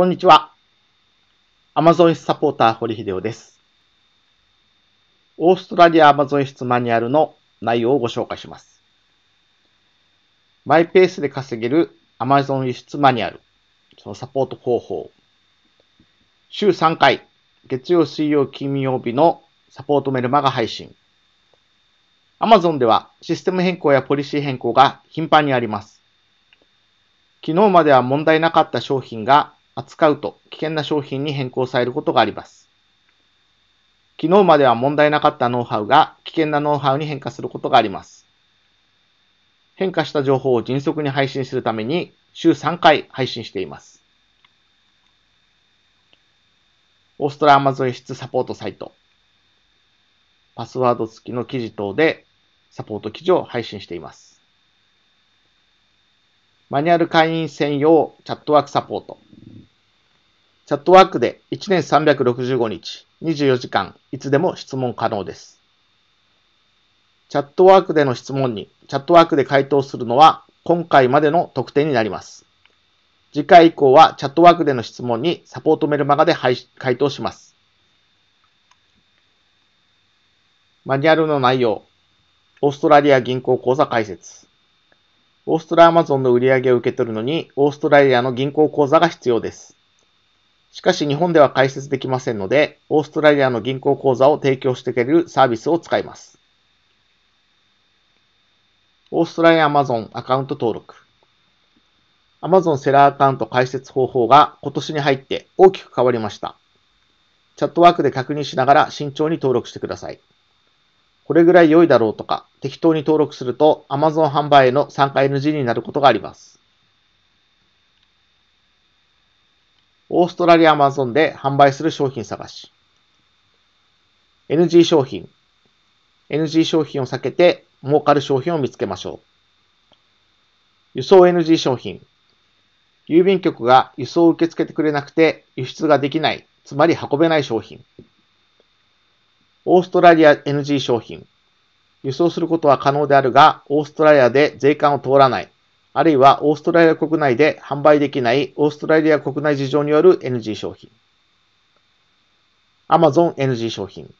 こんにちは。アマゾン室サポーター堀秀夫です。オーストラリアアマゾン室マニュアルの内容をご紹介します。マイペースで稼げるアマゾン輸出マニュアル、そのサポート方法。週3回、月曜、水曜、金曜日のサポートメルマガ配信。Amazon ではシステム変更やポリシー変更が頻繁にあります。昨日までは問題なかった商品が扱うと危険な商品に変更されることがあります。昨日までは問題なかったノウハウが危険なノウハウに変化することがあります。変化した情報を迅速に配信するために週3回配信しています。オーストラアマゾン室サポートサイト、パスワード付きの記事等でサポート記事を配信しています。マニュアル会員専用チャットワークサポート。チャットワークで1年365日、24時間、いつでも質問可能です。チャットワークでの質問に、チャットワークで回答するのは、今回までの特典になります。次回以降は、チャットワークでの質問にサポートメルマガで回答します。マニュアルの内容。オーストラリア銀行口座開設。オーストラリアマゾンの売り上げを受け取るのに、オーストラリアの銀行口座が必要です。しかし日本では開設できませんので、オーストラリアの銀行口座を提供してくれるサービスを使います。オーストラリアアマゾンアカウント登録。Amazon セラーアカウント開設方法が今年に入って大きく変わりました。チャットワークで確認しながら慎重に登録してください。これぐらい良いだろうとか、適当に登録すると Amazon 販売への参加 NG になることがあります。オーストラリアアマゾンで販売する商品探し。NG 商品。NG 商品を避けて儲かる商品を見つけましょう。輸送 NG 商品。郵便局が輸送を受け付けてくれなくて輸出ができない、つまり運べない商品。オーストラリア NG 商品。輸送することは可能であるが、オーストラリアで税関を通らない、あるいはオーストラリア国内で販売できないオーストラリア国内事情による NG 商品。Amazon NG 商品。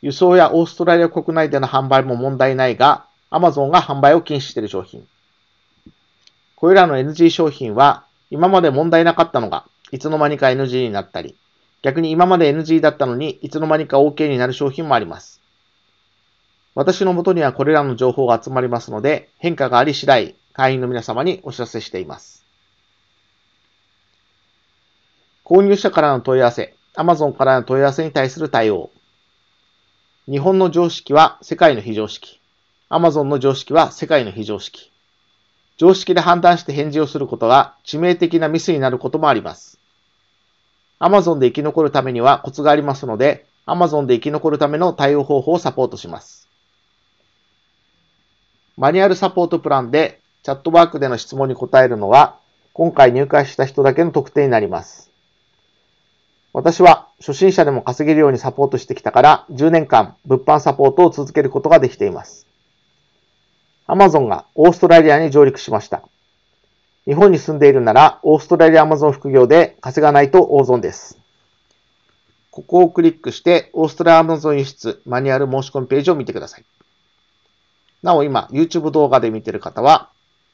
輸送やオーストラリア国内での販売も問題ないが、Amazon が販売を禁止している商品。これらの NG 商品は、今まで問題なかったのが、いつの間にか NG になったり、逆に今まで NG だったのに、いつの間にか OK になる商品もあります。私のもとにはこれらの情報が集まりますので、変化があり次第、会員の皆様にお知らせしています。購入者からの問い合わせ、Amazon からの問い合わせに対する対応。日本の常識は世界の非常識。Amazon の常識は世界の非常識。常識で判断して返事をすることが致命的なミスになることもあります。Amazon で生き残るためにはコツがありますので、Amazon で生き残るための対応方法をサポートします。マニュアルサポートプランでチャットワークでの質問に答えるのは、今回入会した人だけの特典になります。私は初心者でも稼げるようにサポートしてきたから10年間物販サポートを続けることができています。Amazon がオーストラリアに上陸しました。日本に住んでいるならオーストラリア Amazon 副業で稼がないと大損です。ここをクリックしてオーストラリアアマゾン輸出マニュアル申し込みページを見てください。なお今、YouTube 動画で見てる方は、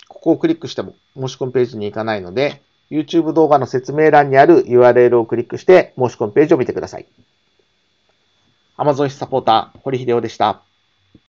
ここをクリックしても申し込みページに行かないので、YouTube 動画の説明欄にある URL をクリックして申し込みページを見てください。Amazon サポーター、堀秀夫でした。